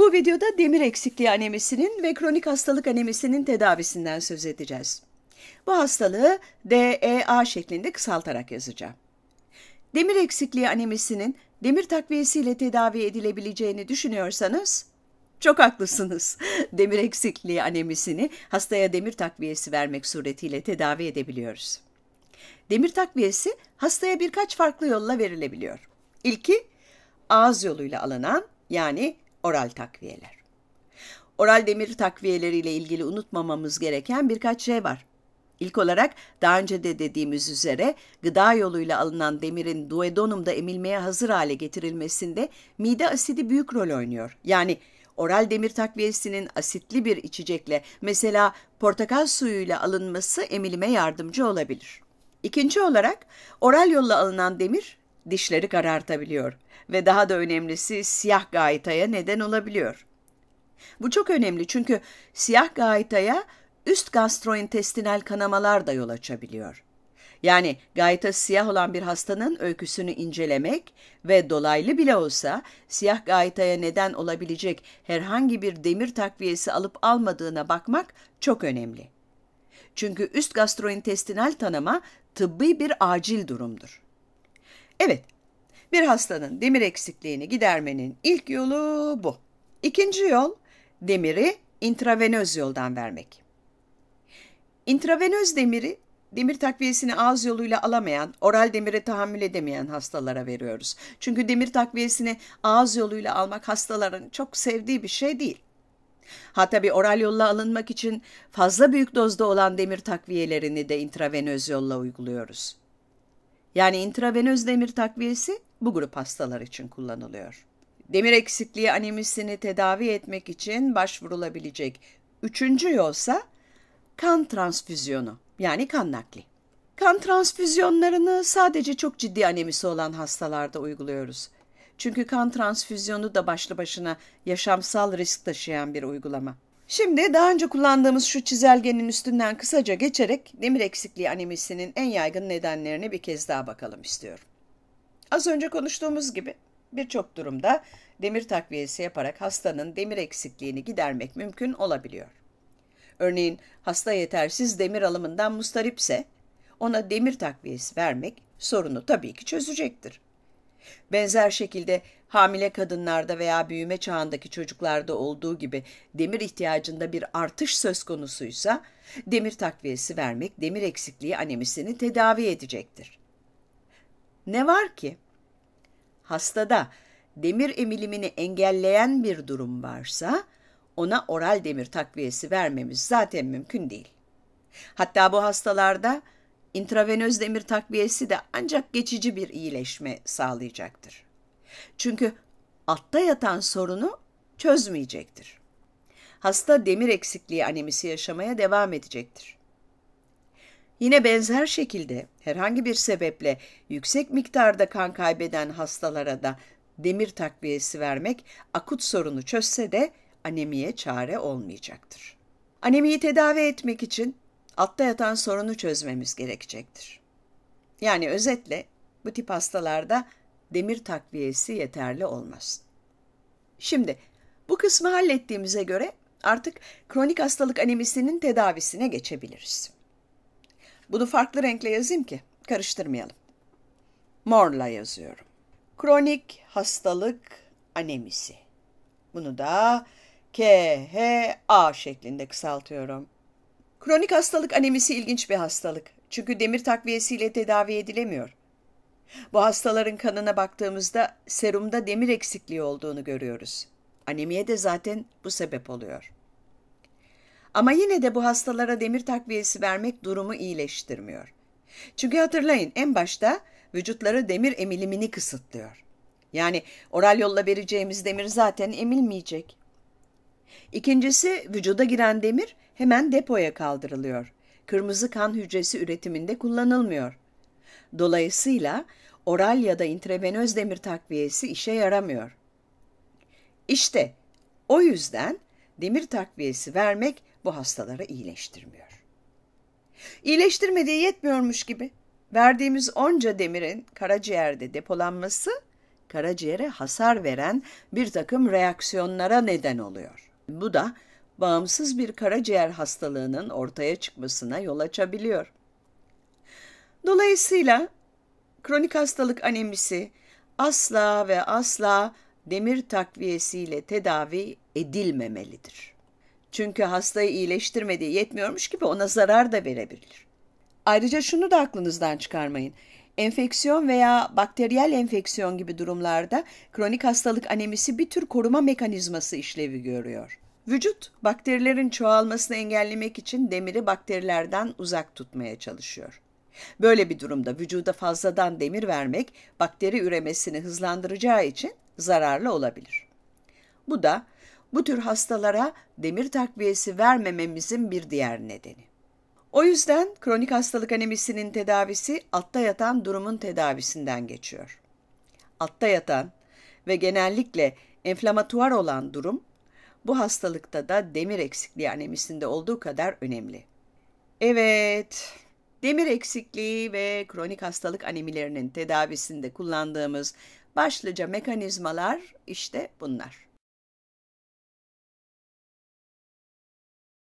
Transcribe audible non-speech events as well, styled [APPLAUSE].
Bu videoda demir eksikliği anemisinin ve kronik hastalık anemisinin tedavisinden söz edeceğiz. Bu hastalığı DEA şeklinde kısaltarak yazacağım. Demir eksikliği anemisinin demir takviyesiyle tedavi edilebileceğini düşünüyorsanız çok haklısınız. [LAUGHS] Demir eksikliği anemisini hastaya demir takviyesi vermek suretiyle tedavi edebiliyoruz. Demir takviyesi hastaya birkaç farklı yolla verilebiliyor. İlki ağız yoluyla alınan yani Oral takviyeler. Oral demir takviyeleriyle ilgili unutmamamız gereken birkaç şey var. İlk olarak daha önce de dediğimiz üzere gıda yoluyla alınan demirin duodenumda emilmeye hazır hale getirilmesinde mide asidi büyük rol oynuyor. Yani oral demir takviyesinin asitli bir içecekle mesela portakal suyuyla alınması emilime yardımcı olabilir. İkinci olarak oral yolla alınan demir dişleri karartabiliyor ve daha da önemlisi siyah gaytaya neden olabiliyor. Bu çok önemli çünkü siyah gaytaya üst gastrointestinal kanamalar da yol açabiliyor. Yani gayta siyah olan bir hastanın öyküsünü incelemek ve dolaylı bile olsa siyah gaytaya neden olabilecek herhangi bir demir takviyesi alıp almadığına bakmak çok önemli. Çünkü üst gastrointestinal tanıma tıbbi bir acil durumdur. Evet, bir hastanın demir eksikliğini gidermenin ilk yolu bu. İkinci yol, demiri intravenöz yoldan vermek. İntravenöz demiri, demir takviyesini ağız yoluyla alamayan, oral demire tahammül edemeyen hastalara veriyoruz. Çünkü demir takviyesini ağız yoluyla almak hastaların çok sevdiği bir şey değil. Ha tabi oral yolla alınmak için fazla büyük dozda olan demir takviyelerini de intravenöz yolla uyguluyoruz yani intravenöz demir takviyesi bu grup hastalar için kullanılıyor. Demir eksikliği anemisini tedavi etmek için başvurulabilecek üçüncü yolsa kan transfüzyonu yani kan nakli. Kan transfüzyonlarını sadece çok ciddi anemisi olan hastalarda uyguluyoruz. Çünkü kan transfüzyonu da başlı başına yaşamsal risk taşıyan bir uygulama. Şimdi daha önce kullandığımız şu çizelgenin üstünden kısaca geçerek demir eksikliği anemisinin en yaygın nedenlerine bir kez daha bakalım istiyorum. Az önce konuştuğumuz gibi birçok durumda demir takviyesi yaparak hastanın demir eksikliğini gidermek mümkün olabiliyor. Örneğin hasta yetersiz demir alımından mustaripse ona demir takviyesi vermek sorunu tabii ki çözecektir. Benzer şekilde hamile kadınlarda veya büyüme çağındaki çocuklarda olduğu gibi demir ihtiyacında bir artış söz konusuysa demir takviyesi vermek demir eksikliği anemisini tedavi edecektir. Ne var ki hastada demir emilimini engelleyen bir durum varsa ona oral demir takviyesi vermemiz zaten mümkün değil. Hatta bu hastalarda intravenöz demir takviyesi de ancak geçici bir iyileşme sağlayacaktır. Çünkü altta yatan sorunu çözmeyecektir. Hasta demir eksikliği anemisi yaşamaya devam edecektir. Yine benzer şekilde herhangi bir sebeple yüksek miktarda kan kaybeden hastalara da demir takviyesi vermek akut sorunu çözse de anemiye çare olmayacaktır. Anemiyi tedavi etmek için altta yatan sorunu çözmemiz gerekecektir. Yani özetle bu tip hastalarda demir takviyesi yeterli olmaz. Şimdi bu kısmı hallettiğimize göre artık kronik hastalık anemisinin tedavisine geçebiliriz. Bunu farklı renkle yazayım ki karıştırmayalım. Morla yazıyorum. Kronik hastalık anemisi. Bunu da KHA şeklinde kısaltıyorum. Kronik hastalık anemisi ilginç bir hastalık. Çünkü demir takviyesiyle tedavi edilemiyor. Bu hastaların kanına baktığımızda serumda demir eksikliği olduğunu görüyoruz. Anemiye de zaten bu sebep oluyor. Ama yine de bu hastalara demir takviyesi vermek durumu iyileştirmiyor. Çünkü hatırlayın en başta vücutları demir emilimini kısıtlıyor. Yani oral yolla vereceğimiz demir zaten emilmeyecek. İkincisi vücuda giren demir hemen depoya kaldırılıyor. Kırmızı kan hücresi üretiminde kullanılmıyor. Dolayısıyla oral ya da intravenöz demir takviyesi işe yaramıyor. İşte o yüzden demir takviyesi vermek bu hastaları iyileştirmiyor. İyileştirmediği yetmiyormuş gibi verdiğimiz onca demirin karaciğerde depolanması karaciğere hasar veren bir takım reaksiyonlara neden oluyor. Bu da bağımsız bir karaciğer hastalığının ortaya çıkmasına yol açabiliyor. Dolayısıyla kronik hastalık anemisi asla ve asla demir takviyesiyle tedavi edilmemelidir. Çünkü hastayı iyileştirmediği yetmiyormuş gibi ona zarar da verebilir. Ayrıca şunu da aklınızdan çıkarmayın. Enfeksiyon veya bakteriyel enfeksiyon gibi durumlarda kronik hastalık anemisi bir tür koruma mekanizması işlevi görüyor. Vücut bakterilerin çoğalmasını engellemek için demiri bakterilerden uzak tutmaya çalışıyor. Böyle bir durumda vücuda fazladan demir vermek bakteri üremesini hızlandıracağı için zararlı olabilir. Bu da bu tür hastalara demir takviyesi vermememizin bir diğer nedeni. O yüzden kronik hastalık anemisinin tedavisi altta yatan durumun tedavisinden geçiyor. Altta yatan ve genellikle enflamatuar olan durum bu hastalıkta da demir eksikliği anemisinde olduğu kadar önemli. Evet, demir eksikliği ve kronik hastalık anemilerinin tedavisinde kullandığımız başlıca mekanizmalar işte bunlar.